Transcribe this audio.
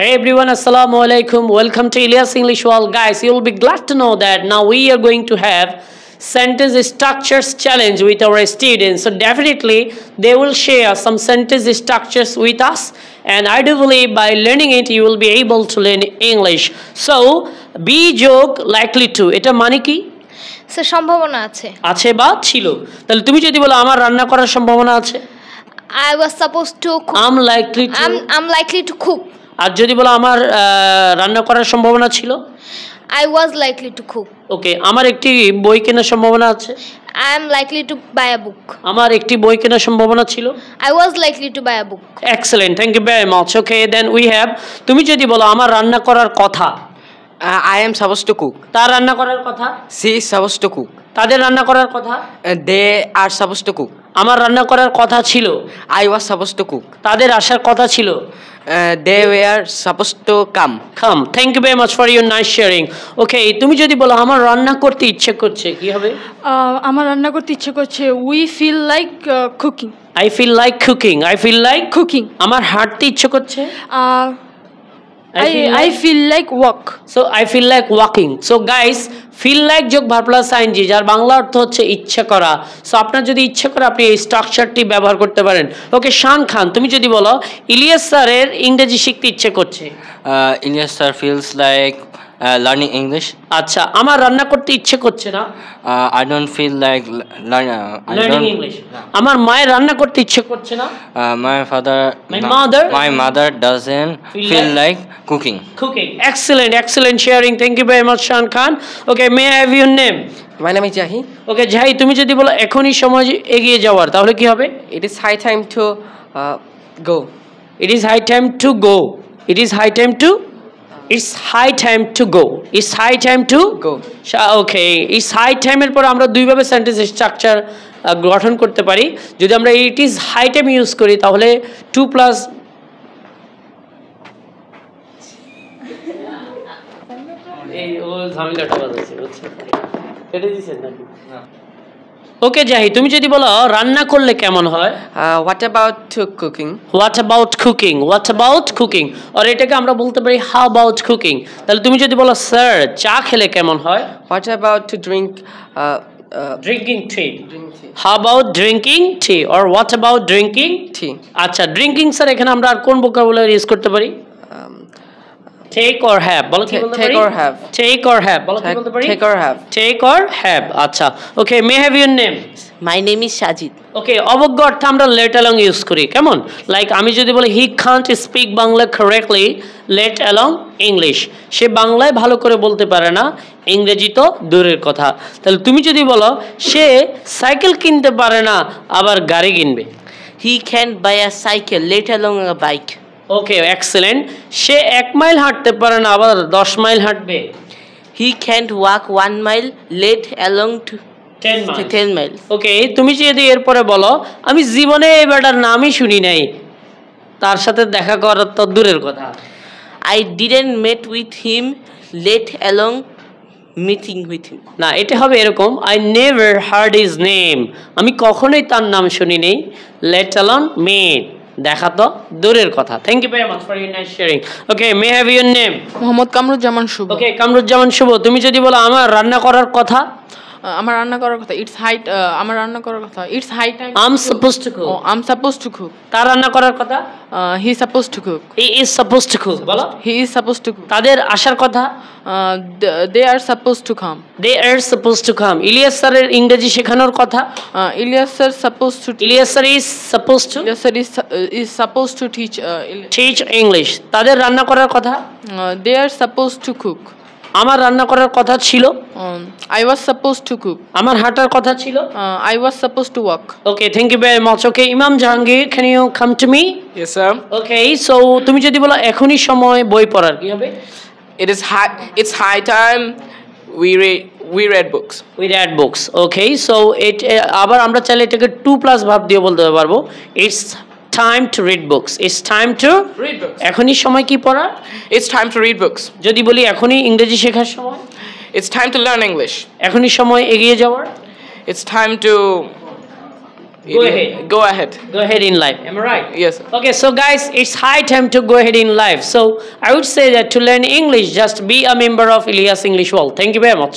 Hey everyone, Assalamu alaikum. Welcome to Ilyas English World. Guys, you'll be glad to know that now we are going to have sentence structures challenge with our students. So definitely they will share some sentence structures with us and I do believe by learning it you will be able to learn English. So be joke likely to. Ita maniki? So say ache. Ache ba chilo. ছিল। tumi তুমি যদি বলো আমার রান্না করার I was supposed to cook. I'm likely to. I'm, I'm likely to cook. আর যদি বলো আমার রান্না করার সম্ভাবনা ছিল I was likely to cook okay আমার একটি বই কেনার সম্ভাবনা আছে I am likely to buy a book আমার একটি বই কেনার সম্ভাবনা ছিল I was likely to buy a book excellent thank you very much okay then we have তুমি যদি বলো আমার রান্না করার কথা I am suppose to cook তার রান্না করার কথা সি সাপোজ টু কুক তাদের রান্না করার কথা they are suppose to cook আমার রান্না করার কথা ছিল I was suppose to cook তাদের আসার কথা ছিল they were suppose to come come thank you very much for your nice sharing okay তুমি যদি বলো আমার রান্না করতে ইচ্ছে করছে কি হবে uh, আমার রান্না করতে ইচ্ছে করছে we feel like cooking I feel like cooking I feel like cooking আমার হাঁটতে ইচ্ছে করছে uh, I, I, feel like, walk. So I feel like walking. So guys, feel like যোগ ভার প্লাস আইনজি যার বাংলা অর্থ হচ্ছে ইচ্ছে করা সো আপনার যদি ইচ্ছে করে আপনি এই স্ট্রাকচারটি ব্যবহার করতে পারেন ওকে শান খান তুমি যদি বলো ইলিয়াস স্যারের ইংরেজি শিখতে ইচ্ছে করছে Ilias sir feels like learning uh, English আচ্ছা আমার রান্না করতে ইচ্ছে করছে না I don't feel like learning English আমার মায়ের রান্না করতে ইচ্ছে করছে না my father my mother my mother doesn't feel like cooking cooking excellent excellent sharing thank you very much Shan Khan okay may I have your name my name is Jahi okay Jahi তুমি যদি বলো এখনই সময় এগিয়ে যাওয়ার তাহলে কি হবে it is high time to go it is high time to go it is high time to it's high time to go it's high time to go okay it's high টাইমের পর আমরা দুইভাবে সেন্টেন্স স্ট্রাকচার গঠন করতে পারি যদি আমরা it is high time use করি তাহলে টু প্লাস এই ও ঝামেলাটা বাজাচ্ছে বুঝছেন কেটে দিয়েছেন নাকি ওকে জাহি তুমি যদি বলো রান্না করলে কেমন হয় what about cooking what about cooking what about cooking আর এটাকে আমরা বলতে পারি হাউ অ্যাবাউট কুকিং তাহলে তুমি যদি বলো স্যার চা খেলে কেমন হয় what about to drink drinking tea how about drinking tea or what about drinking tea আচ্ছা ড্রিঙ্কিং স্যার এখানে আমরা আর কোন বলে ইউজ করতে পারি টেক অর হ্যাভ বলো কি বলতে পারি take or have take or have বলো কি বলতে পারি take or have take or have আচ্ছা okay may have your name my name is Sajid okay অবজ্ঞ অর্থে আমরা লেট অ্যালং ইউজ করি কেমন লাইক আমি যদি বলি he can't speak Bangla correctly let along English সে বাংলায় ভালো করে বলতে পারে না ইংরেজি তো দূরের কথা তাহলে তুমি যদি বলো সে সাইকেল কিনতে পারে না আবার গাড়ি কিনবে he can buy a cycle let along a bike okay excellent সে এক মাইল হাঁটতে পারে না আবার দশ মাইল হাঁটবে he can't walk one mile let along to ten mile okay তুমি যদি এরপরে বলো আমি জীবনে এই বেটার নামই শুনি নাই তার সাথে দেখা করার তো দূরের কথা I didn't met with him let along meeting with him না এটা হবে এরকম I never heard is name আমি কখনোই তার নাম শুনি নেই লেট অ্যালং মেট দেখা তো দূরের কথা thank you very much for your nice sharing okay may have your name Mohammad Kamruzzaman Shuvo okay Kamruzzaman Shuvo তুমি যদি বলো আমার রান্না করার কথা আমার রান্না করার কথা ইটস হাইট আমার রান্না করার কথা it's high time I am suppose to cook I am suppose to cook তার রান্না করার কথা he suppose to cook he is suppose to cook বলো he is suppose to cook তাদের আসার কথা they are suppose to come they are suppose to come Ilias স্যারের ইংরেজি শেখানোর কথা Ilias sir suppose to Ilias sir is suppose to Ilias sir is suppose to teach teach English তাদের রান্না করার কথা they are suppose to cook আমার রান্না করার কথা ছিল I was suppose to cook আমার হাঁটার কথা ছিল I was suppose to walk okay thank you very much okay Imam Jahangir can you come to me yes sir okay so তুমি যদি বলো এখনই সময় বই পড়ার কি হবে it is high it's high time we read we read books we read books okay so এটা আবার আমরা চাইলে এটাকে টু প্লাস ভাব দিয়ে বলতে পারবো it's Time to read books. It's time to read books. এখনই সময় কি পড়া It's time to read books. যদি বলি এখনই ইংরেজি শেখার সময় It's time to learn English. এখনই সময় এগিয়ে যাওয়ার It's time to Go ahead. Go ahead. Go ahead in life. Am I right? Yes. Sir. Okay, so guys, it's high time to go ahead in life. So I would say that to learn English, just be a member of Elias English World. Thank you very much.